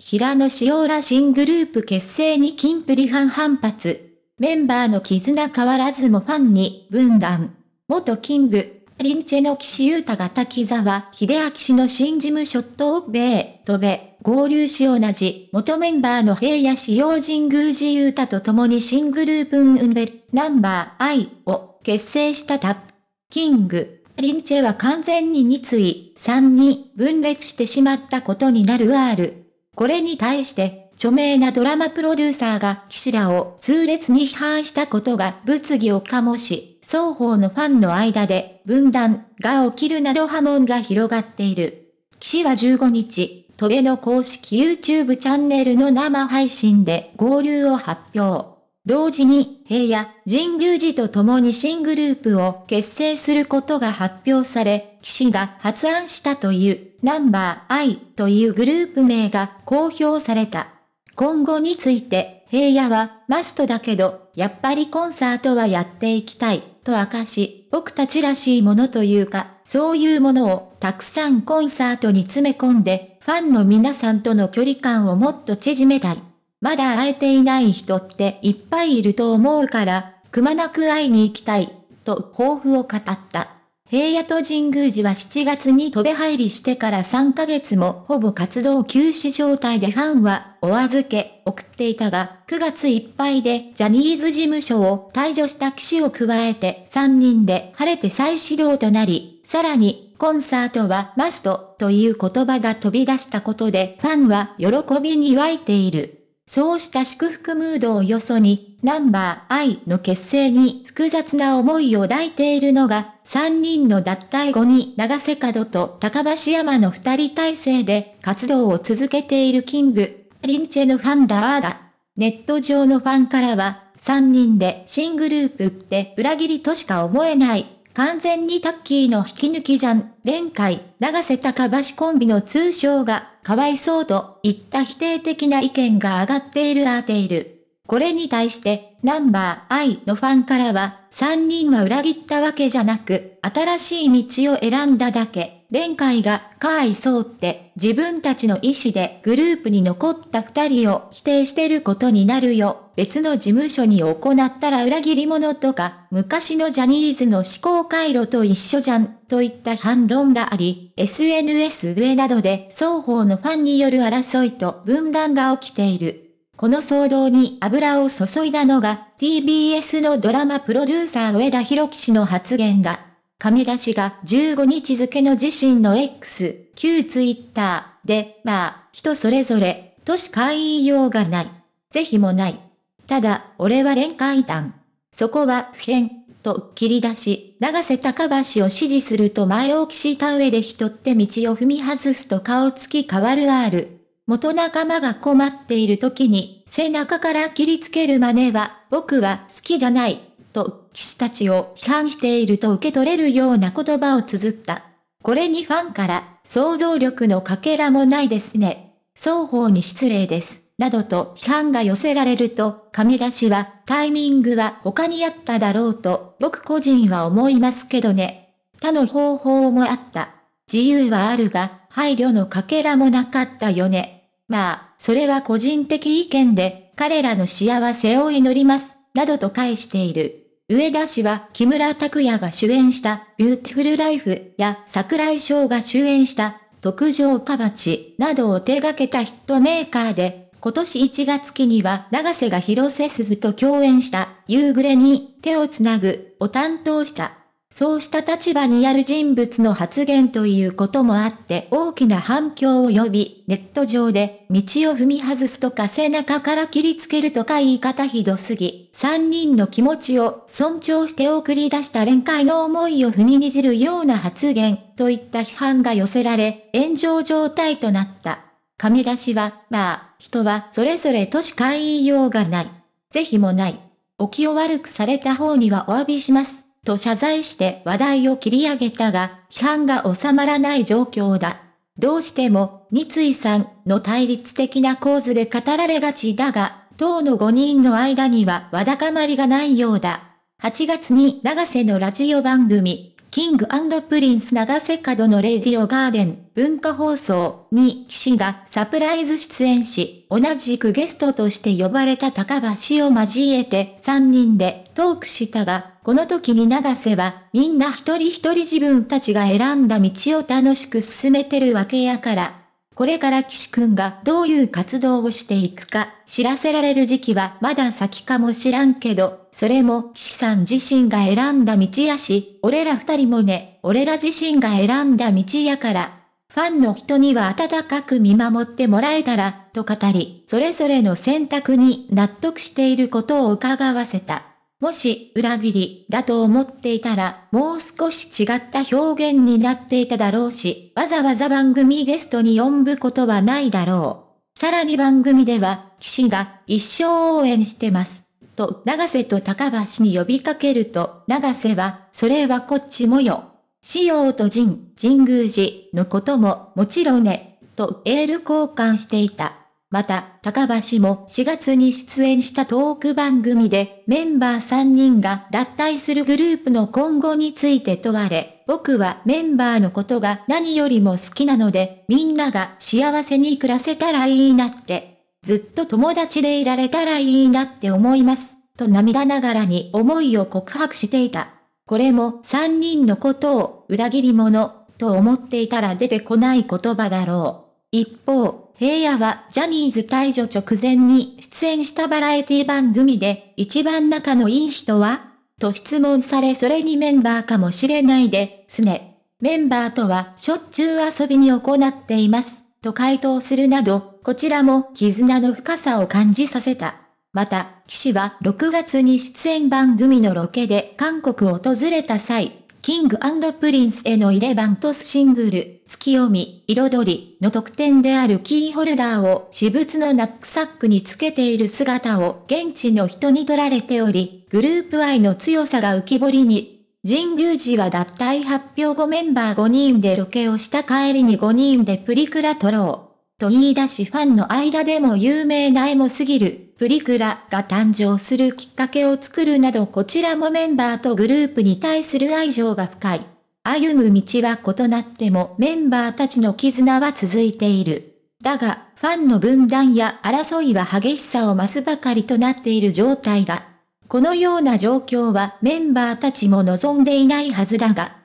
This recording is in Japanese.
平野紫耀ら新グループ結成に金プリファン反発。メンバーの絆変わらずもファンに分断。元キング、リンチェの岸優太が滝沢秀明氏の新事務所と米、飛べ、合流し同じ、元メンバーの平野紫耀神宮寺優太と共に新グループ運ベナンバーイを結成したタップ。キング、リンチェは完全に2対3に分裂してしまったことになる R。これに対して、著名なドラマプロデューサーが岸田を痛烈に批判したことが物議を醸し、双方のファンの間で分断が起きるなど波紋が広がっている。岸は15日、トベの公式 YouTube チャンネルの生配信で合流を発表。同時に平野、神宮寺と共に新グループを結成することが発表され、士が発案したというナンバー I というグループ名が公表された。今後について、平野はマストだけど、やっぱりコンサートはやっていきたい、と明かし、僕たちらしいものというか、そういうものをたくさんコンサートに詰め込んで、ファンの皆さんとの距離感をもっと縮めたい。まだ会えていない人っていっぱいいると思うから、くまなく会いに行きたい、と抱負を語った。平野と神宮寺は7月に飛べ入りしてから3ヶ月もほぼ活動休止状態でファンはお預け送っていたが、9月いっぱいでジャニーズ事務所を退場した騎士を加えて3人で晴れて再始動となり、さらにコンサートはマストという言葉が飛び出したことでファンは喜びに湧いている。そうした祝福ムードをよそに、ナンバー I の結成に複雑な思いを抱いているのが、3人の脱退後に長瀬角と高橋山の2人体制で活動を続けているキング、リンチェのファンだーが、ネット上のファンからは、3人で新グループって裏切りとしか思えない完全にタッキーの引き抜きじゃん。前回、長瀬高橋コンビの通称が、かわいそうと、いった否定的な意見が上がっているアーテイル。これに対して、ナンバー I のファンからは、3人は裏切ったわけじゃなく、新しい道を選んだだけ。連会が会争って自分たちの意思でグループに残った二人を否定してることになるよ。別の事務所に行ったら裏切り者とか、昔のジャニーズの思考回路と一緒じゃん、といった反論があり、SNS 上などで双方のファンによる争いと分断が起きている。この騒動に油を注いだのが TBS のドラマプロデューサー上田博樹氏の発言だ。上田氏が15日付の自身の X、旧ツイッターで、まあ、人それぞれ、としか言いようがない。是非もない。ただ、俺は連会団。そこは不変、と切り出し、長瀬高橋を支持すると前置きした上で人って道を踏み外すと顔つき変わる R。元仲間が困っている時に、背中から切りつける真似は、僕は好きじゃない、と騎士たちを批判していると受け取れるような言葉を綴った。これにファンから、想像力のかけらもないですね。双方に失礼です。などと批判が寄せられると、亀出しは、タイミングは他にあっただろうと、僕個人は思いますけどね。他の方法もあった。自由はあるが、配慮のかけらもなかったよね。まあ、それは個人的意見で、彼らの幸せを祈ります、などと返している。上田氏は木村拓哉が主演したビューティフルライフや桜井翔が主演した特上かばちなどを手掛けたヒットメーカーで、今年1月期には長瀬が広瀬すずと共演した夕暮れに手をつなぐを担当した。そうした立場にある人物の発言ということもあって大きな反響を呼び、ネット上で、道を踏み外すとか背中から切りつけるとか言い方ひどすぎ、三人の気持ちを尊重して送り出した連会の思いを踏みにじるような発言、といった批判が寄せられ、炎上状態となった。亀出しは、まあ、人はそれぞれとしか言いようがない。是非もない。お気を悪くされた方にはお詫びします。と謝罪して話題を切り上げたが、批判が収まらない状況だ。どうしても、三井さんの対立的な構図で語られがちだが、党の5人の間にはわだかまりがないようだ。8月に長瀬のラジオ番組、キングプリンス長瀬角のレディオガーデン文化放送に岸がサプライズ出演し、同じくゲストとして呼ばれた高橋を交えて3人でトークしたが、この時に長瀬はみんな一人一人自分たちが選んだ道を楽しく進めてるわけやから、これから岸くんがどういう活動をしていくか知らせられる時期はまだ先かもしらんけど、それも岸さん自身が選んだ道やし、俺ら二人もね、俺ら自身が選んだ道やから。ファンの人には温かく見守ってもらえたら、と語り、それぞれの選択に納得していることを伺わせた。もし、裏切り、だと思っていたら、もう少し違った表現になっていただろうし、わざわざ番組ゲストに呼ぶことはないだろう。さらに番組では、騎士が一生応援してます。と長瀬と高橋に呼びかけると、長瀬は、それはこっちもよ。仕様と神、神宮寺のことも、もちろんね、とエール交換していた。また、高橋も4月に出演したトーク番組で、メンバー3人が脱退するグループの今後について問われ、僕はメンバーのことが何よりも好きなので、みんなが幸せに暮らせたらいいなってずっと友達でいられたらいいなって思います。と涙ながらに思いを告白していた。これも3人のことを裏切り者と思っていたら出てこない言葉だろう。一方、平野はジャニーズ退場直前に出演したバラエティ番組で一番仲のいい人はと質問されそれにメンバーかもしれないですね。メンバーとはしょっちゅう遊びに行っていますと回答するなどこちらも絆の深さを感じさせた。また、岸は6月に出演番組のロケで韓国を訪れた際、キングプリンスへのイレバントスシングル、月読み、彩りの特典であるキーホルダーを私物のナックサックにつけている姿を現地の人に撮られており、グループ愛の強さが浮き彫りに。神宮寺は脱退発表後メンバー5人でロケをした帰りに5人でプリクラ撮ろう。と言い出しファンの間でも有名なエモすぎる、プリクラが誕生するきっかけを作るなどこちらもメンバーとグループに対する愛情が深い。歩む道は異なってもメンバーたちの絆は続いている。だが、ファンの分断や争いは激しさを増すばかりとなっている状態だ。このような状況はメンバーたちも望んでいないはずだが、